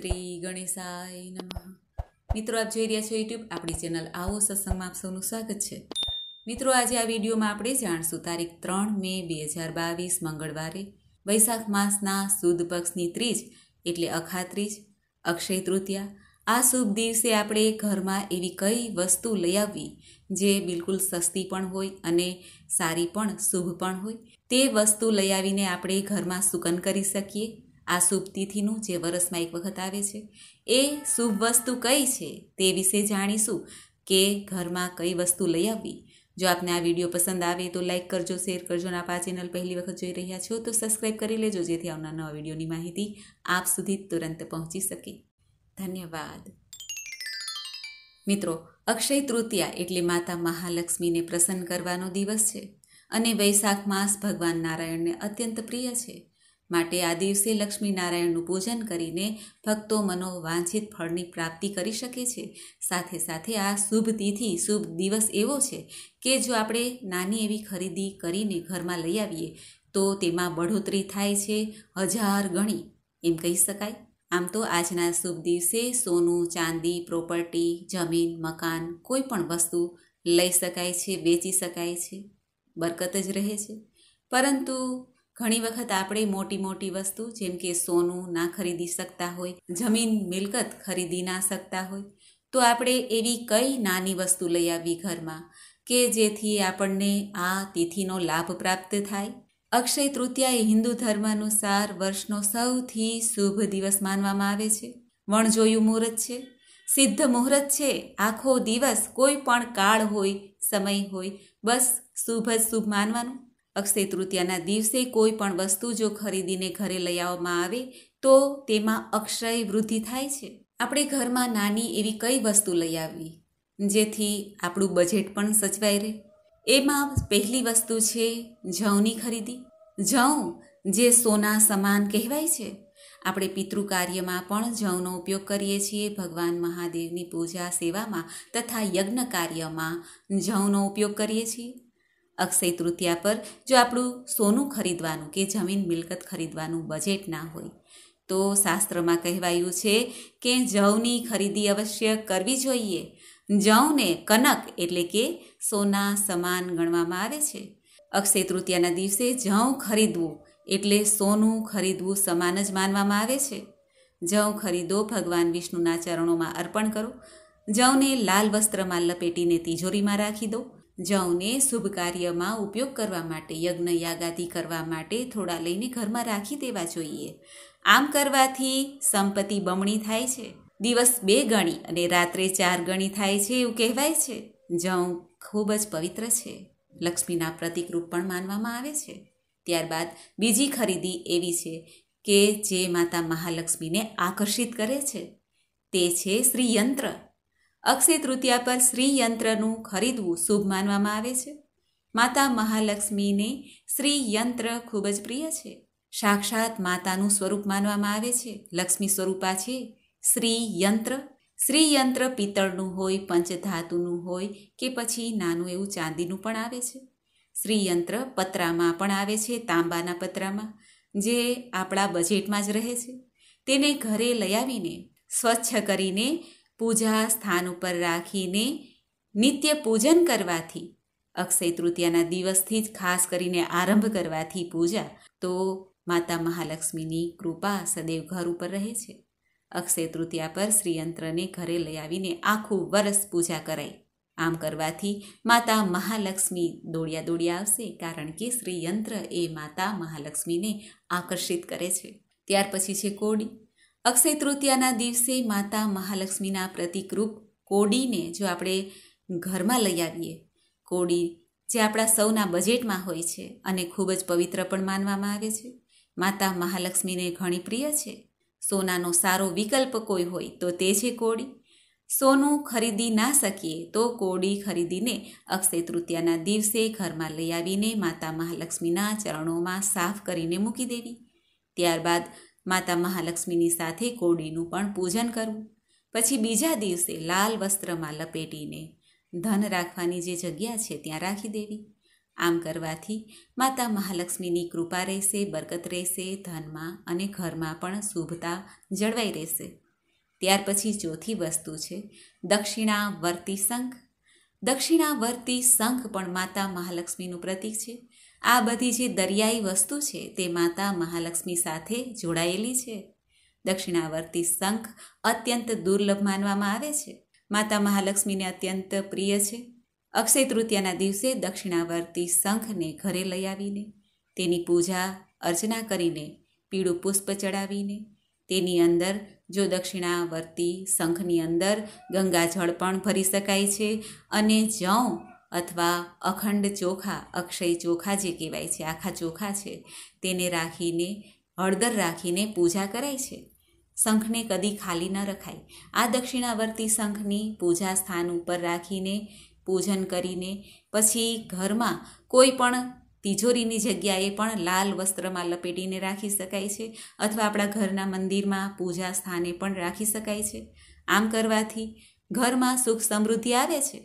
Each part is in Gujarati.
શ્રી ગણેશાય નમઃ મિત્રો આપ જોઈ રહ્યા છો યુટ્યુબ આપણી ચેનલ આવો સત્સંગમાં આપ સૌનું સ્વાગત છે મિત્રો આજે આ વિડીયોમાં આપણે જાણશું તારીખ ત્રણ મે બે હજાર બાવીસ મંગળવારે વૈશાખ માસના સુદ પક્ષની ત્રીજ એટલે અખાત્રીજ અક્ષય તૃતીયા આ શુભ દિવસે આપણે ઘરમાં એવી કઈ વસ્તુ લઈ આવવી જે બિલકુલ સસ્તી પણ હોય અને સારી પણ શુભ પણ હોય તે વસ્તુ લઈ આવીને આપણે ઘરમાં સુકન કરી શકીએ આ શુભ તિથિનું જે વરસમાં એક વખત આવે છે એ શુભ વસ્તુ કઈ છે તે વિશે જાણીશું કે ઘરમાં કઈ વસ્તુ લઈ આવવી જો આપને આ વિડીયો પસંદ આવે તો લાઇક કરજો શેર કરજો અને આપ ચેનલ પહેલી વખત જોઈ રહ્યા છો તો સબસ્ક્રાઈબ કરી લેજો જેથી આવનાર નવા વિડીયોની માહિતી આપ સુધી તુરંત પહોંચી શકે ધન્યવાદ મિત્રો અક્ષય તૃતીયા એટલે માતા મહાલક્ષ્મીને પ્રસન્ન કરવાનો દિવસ છે અને વૈશાખ માસ ભગવાન નારાયણને અત્યંત પ્રિય છે માટે આ દિવસે લક્ષ્મીનારાયણનું પૂજન કરીને ભક્તો મનોવાંછિત ફળની પ્રાપ્તિ કરી શકે છે સાથે સાથે આ શુભ તિથિ શુભ દિવસ એવો છે કે જો આપણે નાની એવી ખરીદી કરીને ઘરમાં લઈ આવીએ તો તેમાં બઢોતરી થાય છે હજાર ગણી એમ કહી શકાય આમ તો આજના શુભ દિવસે સોનું ચાંદી પ્રોપર્ટી જમીન મકાન કોઈ પણ વસ્તુ લઈ શકાય છે વેચી શકાય છે બરકત જ રહે છે પરંતુ ઘણી વખત આપણે મોટી મોટી વસ્તુ જેમ કે સોનું ના ખરીદી શકતા હોય જમીન મિલકત ખરીદી ના શકતા હોય તો આપણે એવી કઈ નાની વસ્તુ લઈ આવી ઘરમાં કે જેથી આપણને આ તિથિનો લાભ પ્રાપ્ત થાય અક્ષય તૃતીયા એ હિન્દુ ધર્માનુસાર વર્ષનો સૌથી શુભ દિવસ માનવામાં આવે છે વણજોયું મુહૂર્ત છે સિદ્ધ મુહૂર્ત છે આખો દિવસ કોઈ પણ કાળ હોય સમય હોય બસ શુભ જ શુભ માનવાનું અક્ષય તૃતીયાના દિવસે કોઈ પણ વસ્તુ જો ખરીદીને ઘરે લઈ આવવામાં આવે તો તેમાં અક્ષય વૃદ્ધિ થાય છે આપણે ઘરમાં નાની એવી કઈ વસ્તુ લઈ આવવી જેથી આપણું બજેટ પણ સચવાઈ રહે એમાં પહેલી વસ્તુ છે જવની ખરીદી જવ જે સોના સમાન કહેવાય છે આપણે પિતૃ કાર્યમાં પણ જવનો ઉપયોગ કરીએ છીએ ભગવાન મહાદેવની પૂજા સેવામાં તથા યજ્ઞ કાર્યમાં જવનો ઉપયોગ કરીએ છીએ અક્ષય તૃતીયા પર જો આપણું સોનું ખરીદવાનું કે જમીન મિલકત ખરીદવાનું બજેટ ના હોય તો શાસ્ત્રમાં કહેવાયું છે કે જવની ખરીદી અવશ્ય કરવી જોઈએ જવને કનક એટલે કે સોના સમાન ગણવામાં આવે છે અક્ષય તૃતીયાના દિવસે જવ ખરીદવું એટલે સોનું ખરીદવું સમાન જ માનવામાં આવે છે જવ ખરીદો ભગવાન વિષ્ણુના ચરણોમાં અર્પણ કરો જવને લાલ વસ્ત્રમાં લપેટીને તિજોરીમાં રાખી દો જવને શુભ કાર્યમાં ઉપયોગ કરવા માટે યજ્ઞ યાગાદી કરવા માટે થોડા લઈને ઘરમાં રાખી દેવા જોઈએ આમ કરવાથી સંપત્તિ બમણી થાય છે દિવસ બે ગણી અને રાત્રે ચાર ગણી થાય છે એવું કહેવાય છે જવ ખૂબ જ પવિત્ર છે લક્ષ્મીના પ્રતિકરૂપ પણ માનવામાં આવે છે ત્યારબાદ બીજી ખરીદી એવી છે કે જે માતા મહાલક્ષ્મીને આકર્ષિત કરે છે તે છે શ્રીયંત્ર અક્ષય તૃતીયા પર શ્રીયંત્રનું ખરીદવું શુભ માનવામાં આવે છે માતા મહાલક્ષ્મીને શ્રીયંત્ર ખૂબ જ પ્રિય છે સાક્ષાત માતાનું સ્વરૂપ માનવામાં આવે છે લક્ષ્મી સ્વરૂપા છે શ્રીયંત્ર શ્રીયંત્ર પિત્તળનું હોય પંચધાતુનું હોય કે પછી નાનું એવું ચાંદીનું પણ આવે છે શ્રીયંત્ર પતરામાં પણ આવે છે તાંબાના પતરામાં જે આપણા બજેટમાં જ રહે છે તેને ઘરે લઈ આવીને સ્વચ્છ કરીને પૂજા સ્થાન ઉપર રાખીને નિત્ય પૂજન કરવાથી અક્ષય તૃતીયાના દિવસથી જ ખાસ કરીને આરંભ કરવાથી પૂજા તો માતા મહાલક્ષ્મીની કૃપા સદૈવ ઘર ઉપર રહે છે અક્ષય તૃતીયા પર શ્રીયંત્રને ઘરે લઈ આવીને આખું વરસ પૂજા કરાય આમ કરવાથી માતા મહાલક્ષ્મી દોડિયા દોડ્યા આવશે કારણ કે શ્રીયંત્ર એ માતા મહાલક્ષ્મીને આકર્ષિત કરે છે ત્યાર પછી છે કોડી અક્ષય તૃતીયાના દિવસે માતા મહાલક્ષ્મીના પ્રતિકરૂપ કોડીને જો આપણે ઘરમાં લઈ આવીએ કોડી જે આપણા સૌના બજેટમાં હોય છે અને ખૂબ જ પવિત્ર પણ માનવામાં આવે છે માતા મહાલક્ષ્મીને ઘણી પ્રિય છે સોનાનો સારો વિકલ્પ કોઈ હોય તો તે છે કોડી સોનું ખરીદી ના શકીએ તો કોડી ખરીદીને અક્ષય તૃતીયાના દિવસે ઘરમાં લઈ આવીને માતા મહાલક્ષ્મીના ચરણોમાં સાફ કરીને મૂકી દેવી ત્યારબાદ માતા મહાલક્ષ્મીની સાથે કોડીનું પણ પૂજન કરવું પછી બીજા દિવસે લાલ વસ્ત્રમાં લપેટીને ધન રાખવાની જે જગ્યા છે ત્યાં રાખી દેવી આમ કરવાથી માતા મહાલક્ષ્મીની કૃપા રહેશે બરકત રહેશે ધનમાં અને ઘરમાં પણ શુભતા જળવાઈ રહેશે ત્યાર પછી ચોથી વસ્તુ છે દક્ષિણાવર્તી શંખ દક્ષિણાવર્તી શંખ પણ માતા મહાલક્ષ્મીનું પ્રતીક છે આ બધી જે દરિયાઈ વસ્તુ છે તે માતા મહાલક્ષ્મી સાથે જોડાયેલી છે દક્ષિણાવર્તી શંખ અત્યંત દુર્લભ માનવામાં આવે છે માતા મહાલક્ષ્મીને અત્યંત પ્રિય છે અક્ષય તૃતીયાના દિવસે દક્ષિણાવર્તી શંખને ઘરે લઈ આવીને તેની પૂજા અર્ચના કરીને પીળું પુષ્પ ચડાવીને તેની અંદર જો દક્ષિણાવર્તી શંખની અંદર ગંગાજળ પણ ભરી શકાય છે અને જવ અથવા અખંડ ચોખા અક્ષય ચોખા જે કહેવાય છે આખા ચોખા છે તેને રાખીને હળદર રાખીને પૂજા કરાય છે શંખને કદી ખાલી ન રખાય આ દક્ષિણાવર્તી શંખની પૂજા સ્થાન ઉપર રાખીને પૂજન કરીને પછી ઘરમાં કોઈ પણ તિજોરીની જગ્યાએ પણ લાલ વસ્ત્રમાં લપેટીને રાખી શકાય છે અથવા આપણા ઘરના મંદિરમાં પૂજા સ્થાને પણ રાખી શકાય છે આમ કરવાથી ઘરમાં સુખ સમૃદ્ધિ આવે છે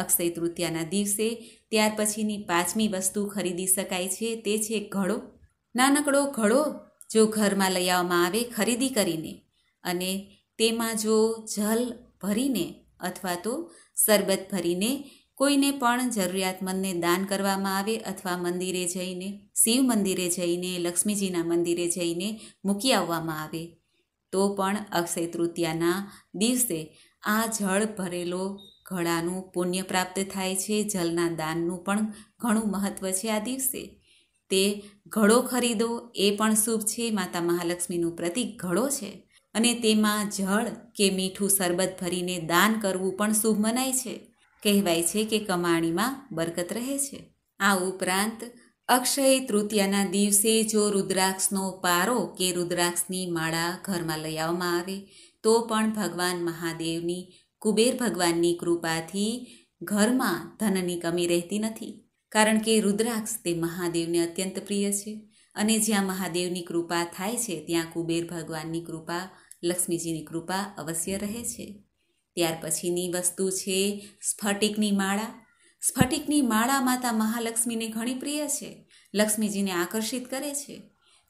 અક્ષય તૃતીયાના દિવસે ત્યાર પછીની પાંચમી વસ્તુ ખરીદી શકાય છે તે છે ઘડો નાનકડો ઘડો જો ઘરમાં લઈ આવવામાં આવે ખરીદી કરીને અને તેમાં જો જલ ભરીને અથવા તો શરબત ભરીને કોઈને પણ જરૂરિયાતમંદને દાન કરવામાં આવે અથવા મંદિરે જઈને શિવ મંદિરે જઈને લક્ષ્મીજીના મંદિરે જઈને મૂકી આવવામાં આવે તો પણ અક્ષય તૃતીયાના દિવસે આ જળ ભરેલો ઘડાનું પુણ્ય પ્રાપ્ત થાય છે જલના દાનનું પણ ઘણું મહત્ત્વ છે આ દિવસે તે ઘડો ખરીદો એ પણ શુભ છે માતા મહાલક્ષ્મીનું પ્રતિક ઘડો છે અને તેમાં જળ કે મીઠું શરબત ભરીને દાન કરવું પણ શુભ મનાય છે કહેવાય છે કે કમાણીમાં બરકત રહે છે આ ઉપરાંત અક્ષય તૃતીયાના દિવસે જો રુદ્રાક્ષનો પારો કે રુદ્રાક્ષની માળા ઘરમાં લઈ આવવામાં આવે તો પણ ભગવાન મહાદેવની કુબેર ભગવાનની કૃપાથી ઘરમાં ધનની કમી રહેતી નથી કારણ કે રુદ્રાક્ષ તે મહાદેવને અત્યંત પ્રિય છે અને જ્યાં મહાદેવની કૃપા થાય છે ત્યાં કુબેર ભગવાનની કૃપા લક્ષ્મીજીની કૃપા અવશ્ય રહે છે ત્યાર પછીની વસ્તુ છે સ્ફટિકની માળા સ્ફટિકની માળા માતા મહાલક્ષ્મીને ઘણી પ્રિય છે લક્ષ્મીજીને આકર્ષિત કરે છે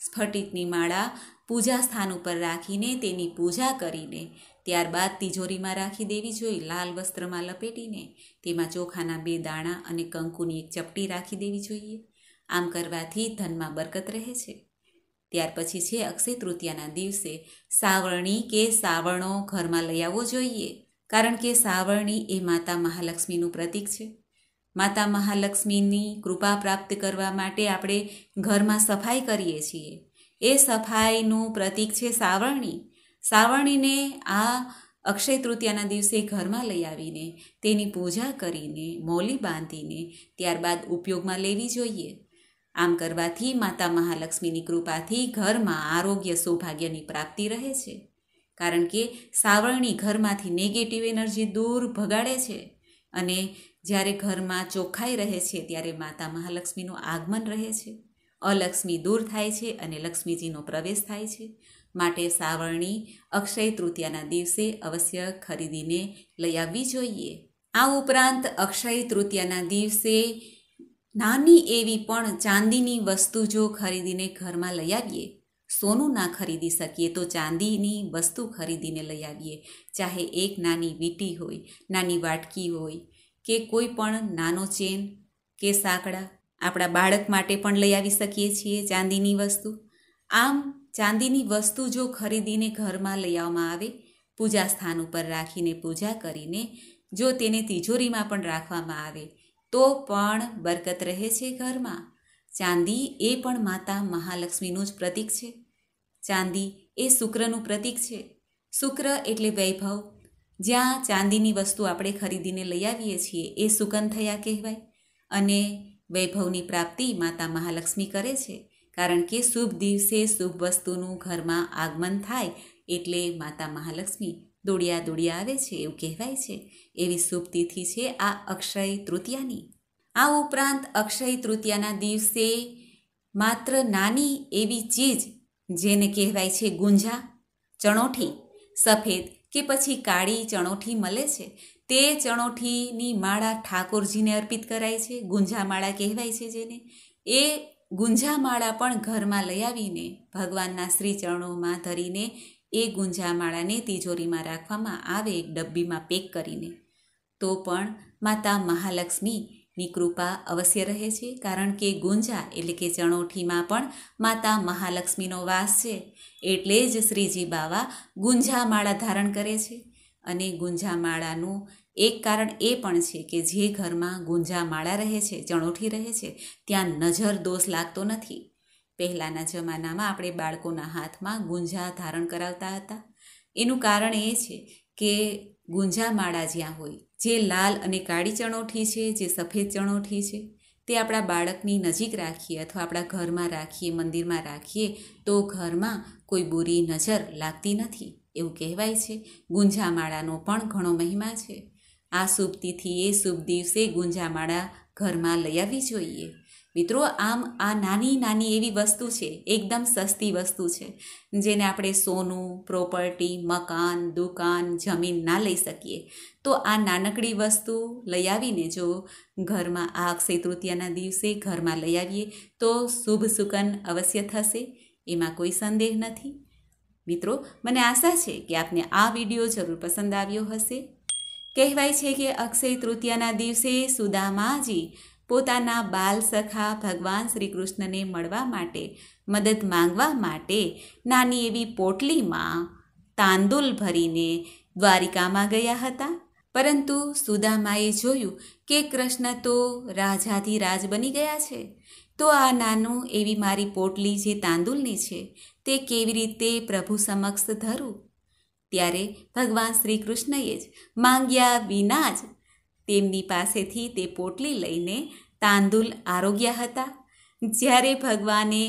સ્ફટિકની માળા પૂજા સ્થાન ઉપર રાખીને તેની પૂજા કરીને ત્યારબાદ તિજોરીમાં રાખી દેવી જોઈએ લાલ વસ્ત્રમાં લપેટીને તેમાં ચોખાના બે દાણા અને કંકુની એક ચપટી રાખી દેવી જોઈએ આમ કરવાથી ધનમાં બરકત રહે છે ત્યાર પછી છે અક્ષય તૃતીયાના દિવસે સાવરણી કે સાવરણો ઘરમાં લઈ આવવો જોઈએ કારણ કે સાવરણી એ માતા મહાલક્ષ્મીનું પ્રતીક છે માતા મહાલક્ષ્મીની કૃપા પ્રાપ્ત કરવા માટે આપણે ઘરમાં સફાઈ કરીએ છીએ એ સફાઈનું પ્રતીક છે સાવરણી સાવરણીને આ અક્ષય તૃતીયાના દિવસે ઘરમાં લઈ આવીને તેની પૂજા કરીને મોલી બાંધીને ત્યારબાદ ઉપયોગમાં લેવી જોઈએ આમ કરવાથી માતા મહાલક્ષ્મીની કૃપાથી ઘરમાં આરોગ્ય સૌભાગ્યની પ્રાપ્તિ રહે છે કારણ કે સાવરણી ઘરમાંથી નેગેટિવ એનર્જી દૂર ભગાડે છે અને જ્યારે ઘરમાં ચોખ્ખાઈ રહે છે ત્યારે માતા મહાલક્ષ્મીનું આગમન રહે છે અલક્ષ્મી દૂર થાય છે અને લક્ષ્મીજીનો પ્રવેશ થાય છે માટે સાવરણી અક્ષય તૃતીયાના દિવસે અવશ્ય ખરીદીને લઈ આવવી જોઈએ આ ઉપરાંત અક્ષય તૃતીયાના દિવસે નાની એવી પણ ચાંદીની વસ્તુ જો ખરીદીને ઘરમાં લઈ આવીએ સોનું ના ખરીદી શકીએ તો ચાંદીની વસ્તુ ખરીદીને લઈ આવીએ ચાહે એક નાની વીટી હોય નાની વાટકી હોય કે કોઈ પણ નાનો ચેન કે સાંકડા આપણા બાળક માટે પણ લઈ આવી શકીએ છીએ ચાંદીની વસ્તુ આમ ચાંદીની વસ્તુ જો ખરીદીને ઘરમાં લઈ આવવામાં આવે પૂજા સ્થાન ઉપર રાખીને પૂજા કરીને જો તેને તિજોરીમાં પણ રાખવામાં આવે તો પણ બરકત રહે છે ઘરમાં ચાંદી એ પણ માતા મહાલક્ષ્મીનું જ પ્રતીક છે ચાંદી એ શુક્રનું પ્રતીક છે શુક્ર એટલે વૈભવ જ્યાં ચાંદીની વસ્તુ આપણે ખરીદીને લઈ આવીએ છીએ એ સુકન થયા કહેવાય અને વૈભવની પ્રાપ્તિ માતા મહાલક્ષ્મી કરે છે કારણ કે શુભ દિવસે શુભ વસ્તુનું ઘરમાં આગમન થાય એટલે માતા મહાલક્ષ્મી દોડિયા દોડિયા આવે છે એવું કહેવાય છે એવી શુભ તિથિ છે આ અક્ષય તૃતીયાની આ ઉપરાંત અક્ષય તૃતીયાના દિવસે માત્ર નાની એવી ચીજ જેને કહેવાય છે ગુંજા ચણોઠી સફેદ કે પછી કાળી ચણોઠી મળે છે તે ચણોઠીની માળા ઠાકોરજીને અર્પિત કરાય છે ગુંજા માળા કહેવાય છે જેને એ ગુંજામાળા પણ ઘરમાં લઈ આવીને ભગવાનના શ્રી ચરણોમાં ધરીને એ ગુંજામાળાને તિજોરીમાં રાખવામાં આવે એક ડબ્બીમાં પેક કરીને તો પણ માતા મહાલક્ષ્મીની કૃપા અવશ્ય રહે છે કારણ કે ગુંજા એટલે કે ચણોઠીમાં પણ માતા મહાલક્ષ્મીનો વાસ છે એટલે જ શ્રીજી બાવા ગુંજામાળા ધારણ કરે છે અને ગુંજામાળાનું એક કારણ એ પણ છે કે જે ઘરમાં ગુંજા માળા રહે છે ચણોઠી રહે છે ત્યાં નજર દોષ લાગતો નથી પહેલાંના જમાનામાં આપણે બાળકોના હાથમાં ગુંજા ધારણ કરાવતા હતા એનું કારણ એ છે કે ગુંજા માળા જ્યાં હોય જે લાલ અને કાળી ચણોઠી છે જે સફેદ ચણોઠી છે તે આપણા બાળકની નજીક રાખીએ અથવા આપણા ઘરમાં રાખીએ મંદિરમાં રાખીએ તો ઘરમાં કોઈ બુરી નજર લાગતી નથી એવું કહેવાય છે ગુંજામાળાનો પણ ઘણો મહિમા છે આ શુભ તિથિએ શુભ દિવસે ગુંજામાળા ઘરમાં લઈ આવવી જોઈએ મિત્રો આમ આ નાની નાની એવી વસ્તુ છે એકદમ સસ્તી વસ્તુ છે જેને આપણે સોનું પ્રોપર્ટી મકાન દુકાન જમીન ના લઈ શકીએ તો આ નાનકડી વસ્તુ લઈ આવીને જો ઘરમાં આ અક્ષય તૃતીયાના દિવસે ઘરમાં લઈ આવીએ તો શુભ સુકન અવશ્ય થશે એમાં કોઈ સંદેહ નથી મિત્રો મને આશા છે કે આપને આ વિડીયો જરૂર પસંદ આવ્યો હશે કહેવાય છે કે અક્ષય તૃતીયાના દિવસે સુદામાજી પોતાના બાલ સખા ભગવાન શ્રી કૃષ્ણને મળવા માટે મદદ માંગવા માટે નાની એવી પોટલીમાં તાંદુલ ભરીને દ્વારિકામાં ગયા હતા પરંતુ સુદામાએ જોયું કે કૃષ્ણ તો રાજાધિરાજ બની ગયા છે તો આ નાનું એવી મારી પોટલી જે તાંદુલની છે તે કેવી રીતે પ્રભુ સમક્ષ ધરું ત્યારે ભગવાન શ્રી કૃષ્ણએ જ માંગ્યા વિના જ તેમની પાસેથી તે પોટલી લઈને તાંદુલ આરોગ્યા હતા જ્યારે ભગવાને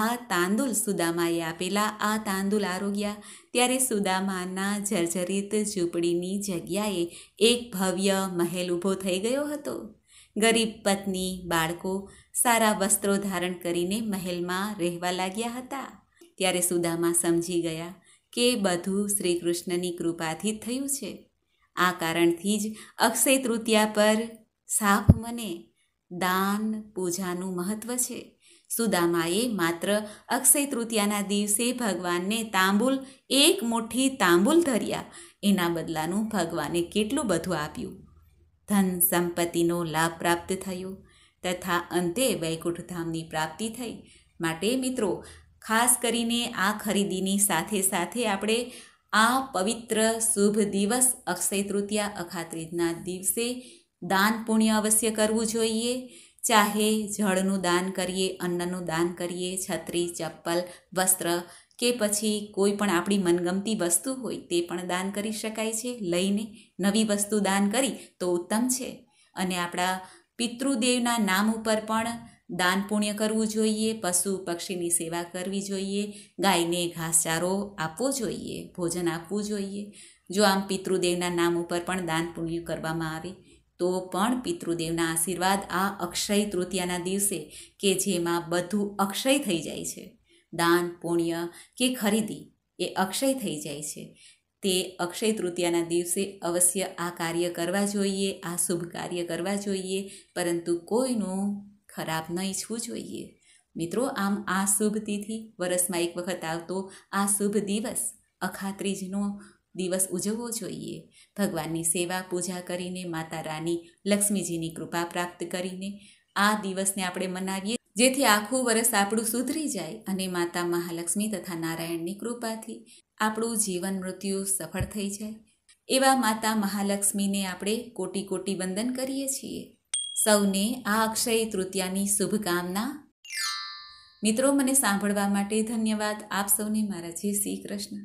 આ તાંદુલ સુદામાએ આપેલા આ તાંદુલ આરોગ્યા ત્યારે સુદામાના જર્જરિત ઝૂંપડીની જગ્યાએ એક ભવ્ય મહેલ ઊભો થઈ ગયો હતો ગરીબ પત્ની બાળકો સારા વસ્ત્રો ધારણ કરીને મહેલમાં રહેવા લાગ્યા હતા ત્યારે સુદામા સમજી ગયા કે બધું શ્રી કૃષ્ણની કૃપાથી જ થયું છે આ કારણથી જ અક્ષય તૃતીયા પર સાફ મને દાન પૂજાનું મહત્વ છે સુદામાએ માત્ર અક્ષય તૃતીયાના દિવસે ભગવાનને તાંબુલ એક મુઠ્ઠી તાંબુલ ધર્યા એના બદલાનું ભગવાને કેટલું બધું આપ્યું ધન સંપત્તિનો લાભ પ્રાપ્ત થયો તથા અંતે વૈકુંઠધામની પ્રાપ્તિ થઈ માટે મિત્રો ખાસ કરીને આ ખરીદીની સાથે સાથે આપણે આ પવિત્ર શુભ દિવસ અક્ષય તૃતીયા અખાત્રીજના દિવસે દાન પુણ્ય અવશ્ય કરવું જોઈએ ચાહે જળનું દાન કરીએ અન્નનું દાન કરીએ છત્રી ચપ્પલ વસ્ત્ર કે પછી કોઈ પણ આપણી મનગમતી વસ્તુ હોય તે પણ દાન કરી શકાય છે લઈને નવી વસ્તુ દાન કરી તો ઉત્તમ છે અને આપણા પિતૃદેવના નામ ઉપર પણ દાન પુણ્ય કરવું જોઈએ પશુ પક્ષીની સેવા કરવી જોઈએ ગાયને ઘાસચારો આપવો જોઈએ ભોજન આપવું જોઈએ જો આમ પિતૃદેવના નામ ઉપર પણ દાન પુણ્ય કરવામાં આવે તો પણ પિતૃદેવના આશીર્વાદ આ અક્ષય તૃતીયાના દિવસે કે જેમાં બધું અક્ષય થઈ જાય છે દાન પુણ્ય કે ખરીદી એ અક્ષય થઈ જાય છે તે અક્ષય તૃતીયાના દિવસે અવશ્ય આ કાર્ય કરવા જોઈએ આ શુભ કાર્ય કરવા જોઈએ પરંતુ કોઈનું ખરાબ ન ઈચ્છવું જોઈએ મિત્રો આમ આ શુભ તિથિ વરસમાં એક વખત આવતો આ શુભ દિવસ અખાત્રીજનો દિવસ ઉજવવો જોઈએ ભગવાનની સેવા પૂજા કરીને માતા રાની લક્ષ્મીજીની કૃપા પ્રાપ્ત કરીને આ દિવસને આપણે મનાવીએ જેથી આખું વર્ષ આપણું સુધરી જાય અને માતા મહાલક્ષ્મી તથા નારાયણની કૃપાથી આપણું જીવન મૃત્યુ સફળ થઈ જાય એવા માતા મહાલક્ષ્મીને આપણે કોટી કોટી વંદન કરીએ છીએ સૌને આ અક્ષય તૃતીયાની શુભકામના મિત્રો મને સાંભળવા માટે ધન્યવાદ આપ સૌને મારા જય શ્રી કૃષ્ણ